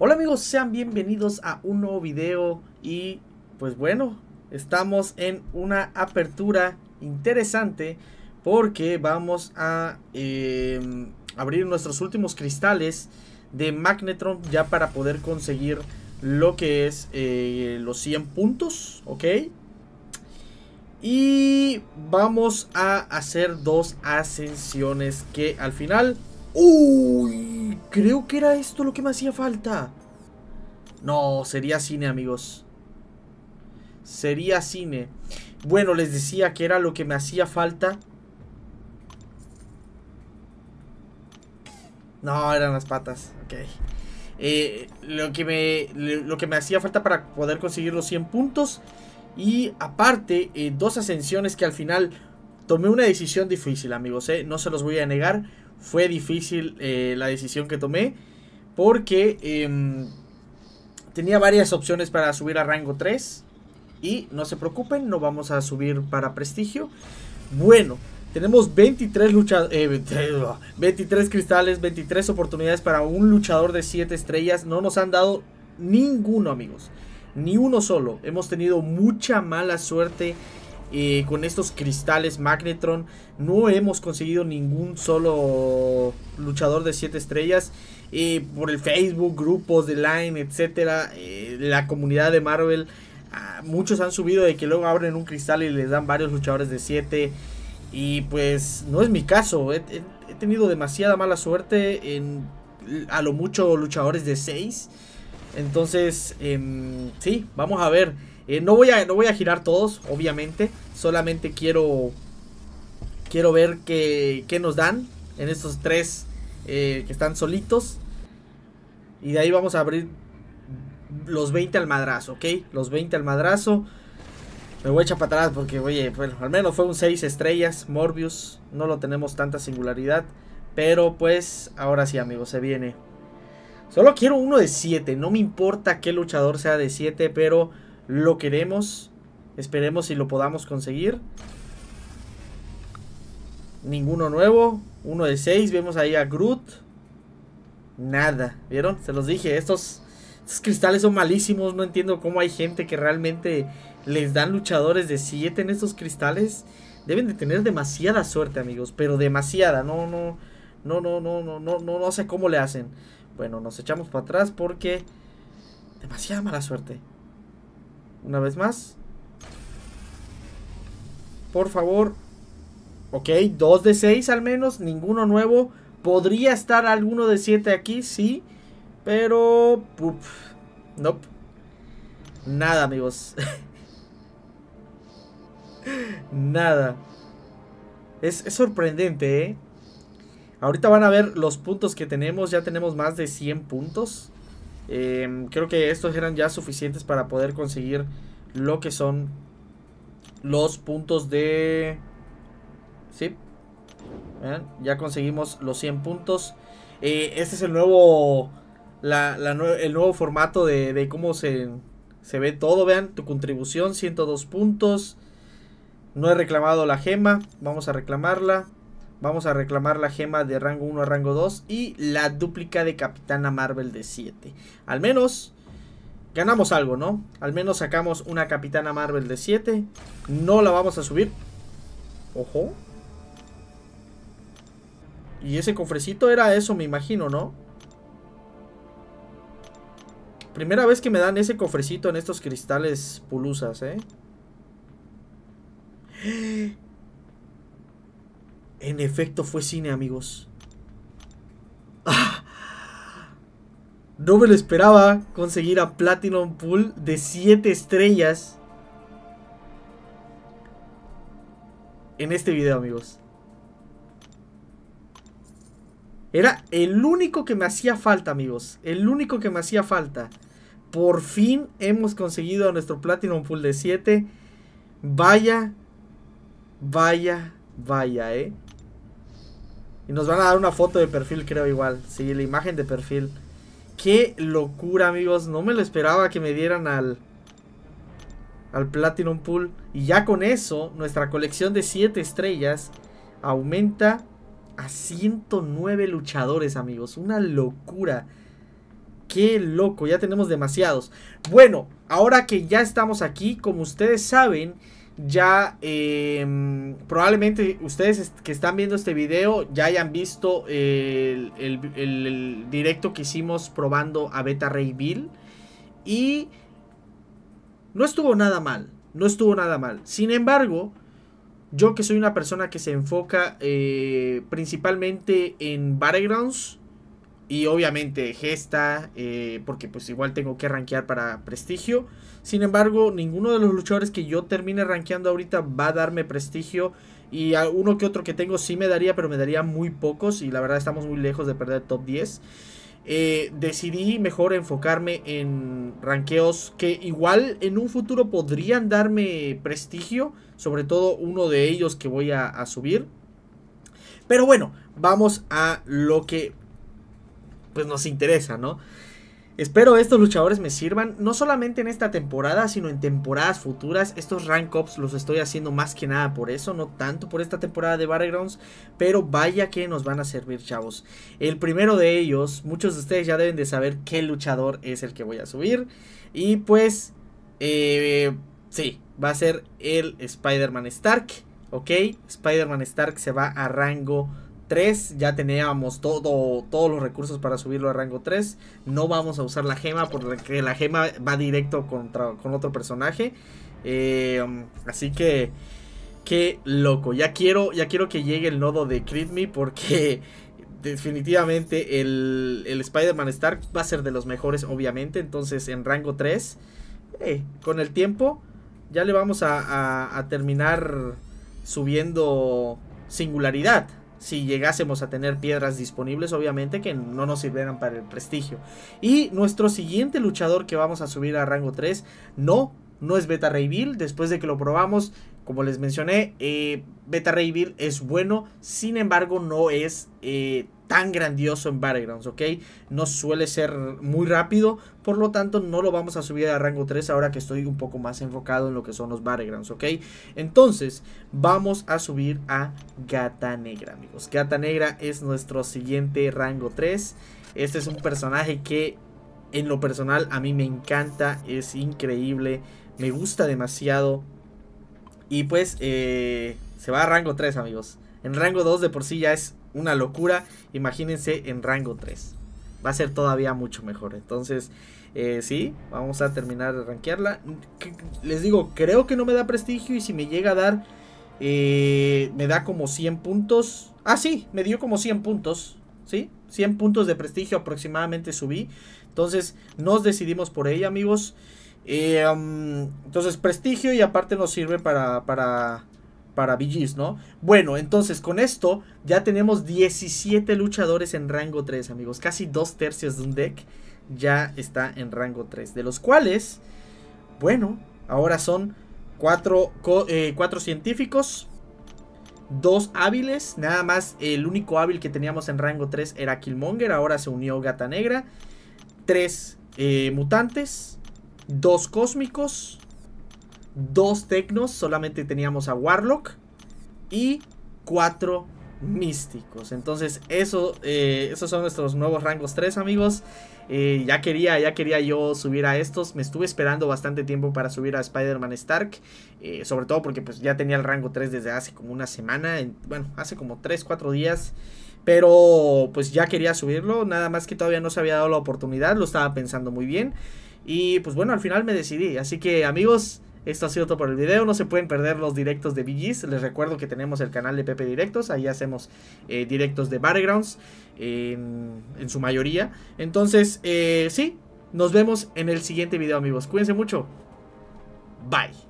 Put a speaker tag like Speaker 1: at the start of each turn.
Speaker 1: Hola amigos, sean bienvenidos a un nuevo video y pues bueno, estamos en una apertura interesante porque vamos a em, abrir nuestros últimos cristales de Magnetron ya para poder conseguir lo que es eh, los 100 puntos, ¿ok? Y vamos a hacer dos ascensiones que al final ¡Uy! Creo que era esto lo que me hacía falta. No, sería cine, amigos. Sería cine. Bueno, les decía que era lo que me hacía falta. No, eran las patas. Ok. Eh, lo, que me, lo que me hacía falta para poder conseguir los 100 puntos. Y aparte, eh, dos ascensiones que al final tomé una decisión difícil, amigos. Eh. no se los voy a negar fue difícil eh, la decisión que tomé porque em, tenía varias opciones para subir a rango 3 y no se preocupen, no vamos a subir para prestigio. Bueno, tenemos 23 luchas, 23 cristales, 23 oportunidades para un luchador de 7 estrellas. No nos han dado ninguno, amigos. Ni uno solo. Hemos tenido mucha mala suerte eh, con estos cristales Magnetron. No hemos conseguido ningún solo luchador de 7 estrellas. Eh, por el Facebook, grupos de Line, etcétera, eh, la comunidad de Marvel. Ah, muchos han subido de que luego abren un cristal y les dan varios luchadores de 7. Y pues no es mi caso. He, tenido demasiada mala suerte en a lo mucho luchadores de 6. Entonces, em, sí, vamos a ver. Eh, no, voy a, no voy a girar todos, obviamente. Solamente quiero, quiero ver qué, nos dan en estos tres eh, que están solitos. Y de ahí vamos a abrir los 20 al madrazo, ¿ok? Los 20 al madrazo. Me voy a echar para atrás porque, oye, bueno, al menos fue un 6 estrellas. Morbius, no lo tenemos tanta singularidad. Pero pues, ahora sí, amigos, se viene. Solo quiero uno de 7. No me importa qué luchador sea de 7, pero lo queremos. Esperemos si lo podamos conseguir. Ninguno nuevo. Uno de seis. Vemos ahí a Groot. Nada. ¿Vieron? Se los dije. Estos, estos cristales son malísimos. No entiendo cómo hay gente que realmente les dan luchadores de 7 en estos cristales. Deben de tener demasiada suerte, amigos. Pero demasiada. No, no. No, no, no, no, no, no, no sé cómo le hacen. Bueno, nos echamos para atrás porque... Demasiada mala suerte. Una vez más. Por favor. Ok, dos de seis al menos. Ninguno nuevo. Podría estar alguno de siete aquí, sí. Pero... no nope. Nada, amigos. Nada. Es, es, sorprendente, ¿eh? Ahorita van a ver los puntos que tenemos. Ya tenemos más de 100 puntos. Em, creo que estos eran ya suficientes para poder conseguir lo que son los puntos de... ¿Sí? ¿Vean? Ya conseguimos los 100 puntos. Eh, este es el nuevo... el nuevo formato de, de cómo se, se, ve todo. Vean, tu contribución, 102 puntos. No he reclamado la gema, vamos a reclamarla. Vamos a reclamar la gema de rango 1 a rango 2 y la dúplica de Capitana Marvel de 7. Al menos ganamos algo, ¿no? Al menos sacamos una Capitana Marvel de 7. No la vamos a subir. Ojo. Y ese cofrecito era eso, me imagino, ¿no? Primera vez que me dan ese cofrecito en estos cristales pulusas, ¿eh? En efecto fue cine, amigos. No me lo esperaba conseguir a Platinum Pool de 7 estrellas. En este video, amigos. Era el único que me hacía falta, amigos. El único que me hacía falta. Por fin hemos conseguido a nuestro Platinum Pool de 7. Vaya, vaya, vaya, eh. Y nos van a dar una foto de perfil, creo igual. Sí, la imagen de perfil. Qué locura, amigos. No me lo esperaba que me dieran al... Al Platinum Pool. Y ya con eso, nuestra colección de 7 estrellas aumenta a 109 luchadores, amigos. Una locura. Qué loco, ya tenemos demasiados. Bueno, ahora que ya estamos aquí, como ustedes saben, ya em, probablemente ustedes que están viendo este video ya hayan visto el, directo que hicimos probando a Beta Ray Bill y no estuvo nada mal, no estuvo nada mal. Sin embargo, yo que soy una persona que se enfoca eh, principalmente en battlegrounds, y obviamente gesta, eh, porque pues igual tengo que rankear para prestigio. Sin embargo, ninguno de los luchadores que yo termine rankeando ahorita va a darme prestigio. Y a uno que otro que tengo sí me daría, pero me daría muy pocos. Y la verdad estamos muy lejos de perder top 10. Eh, decidí mejor enfocarme en ranqueos que igual en un futuro podrían darme prestigio. Sobre todo uno de ellos que voy a subir. Pero bueno, vamos a lo que pues nos interesa, ¿no? Espero estos luchadores me sirvan, no solamente en esta temporada, sino en temporadas futuras. Estos rank-ups los estoy haciendo más que nada por eso, no tanto por esta temporada de Battlegrounds, pero vaya que nos van a servir, chavos. El primero de ellos, muchos de ustedes ya deben de saber qué luchador es el que voy a subir. Y pues, eh, sí, va a ser el Spider-Man Stark, ¿ok? Spider-Man Stark se va a rango 3 ya teníamos todo, todos los recursos para subirlo a rango 3. No vamos a usar la gema porque la gema va directo con otro personaje. Eh, um, así que... Qué loco. Ya quiero, ya quiero que llegue el nodo de Crit Me porque definitivamente el, Spider-Man Stark va a ser de los mejores, obviamente. Entonces en rango 3, eh, con el tiempo ya le vamos a terminar subiendo singularidad si llegásemos a tener piedras disponibles, obviamente que no nos sirvieran para el prestigio. Y nuestro siguiente luchador que vamos a subir a rango 3, no, no es Beta Ray Bill. Después de que lo probamos, como les mencioné, eh, Beta Ray Bill es bueno, sin embargo no es eh, tan grandioso en Battlegrounds, ¿ok? No suele ser muy rápido, por lo tanto no lo vamos a subir a rango 3 ahora que estoy un poco más enfocado en lo que son los Battlegrounds, ¿ok? Entonces vamos a subir a Gata Negra, amigos. Gata Negra es nuestro siguiente rango 3. Este es un personaje que en lo personal a mí me encanta, es increíble, me gusta demasiado. Y pues eh, se va a rango 3, amigos. En rango 2 de por sí ya es una locura. Imagínense en rango 3. Va a ser todavía mucho mejor. Entonces, eh, sí, vamos a terminar de rankearla. Les digo, creo que no me da prestigio y si me llega a dar, eh, me da como 100 puntos. Ah, sí, me dio como 100 puntos. ¿Sí? 100 puntos de prestigio aproximadamente subí. Entonces, nos decidimos por ella, amigos. Eh, um, entonces, prestigio y aparte nos sirve para para BGs, ¿no? Bueno, entonces con esto ya tenemos 17 luchadores en rango 3, amigos. Casi dos tercios de un deck ya está en rango 3. De los cuales, bueno, ahora son 4 eh, científicos, dos hábiles. Nada más el único hábil que teníamos en rango 3 era Killmonger. Ahora se unió Gata Negra. Tres eh, mutantes, Dos cósmicos, dos tecnos, solamente teníamos a Warlock y cuatro místicos. Entonces, eso, eh, esos son nuestros nuevos rangos 3, amigos. Eh, ya quería, ya quería yo subir a estos. Me estuve esperando bastante tiempo para subir a Spider-Man Stark. Eh, sobre todo porque pues, ya tenía el rango 3 desde hace como una semana. En, bueno, hace como 3, 4 días. Pero pues ya quería subirlo. Nada más que todavía no se había dado la oportunidad. Lo estaba pensando muy bien. Y pues bueno, al final me decidí. Así que amigos, esto ha sido todo por el video. No se pueden perder los directos de VGs. Les recuerdo que tenemos el canal de Pepe Directos. Ahí hacemos eh, directos de Battlegrounds en, su mayoría. Entonces, eh, sí, nos vemos en el siguiente video, amigos. Cuídense mucho. Bye.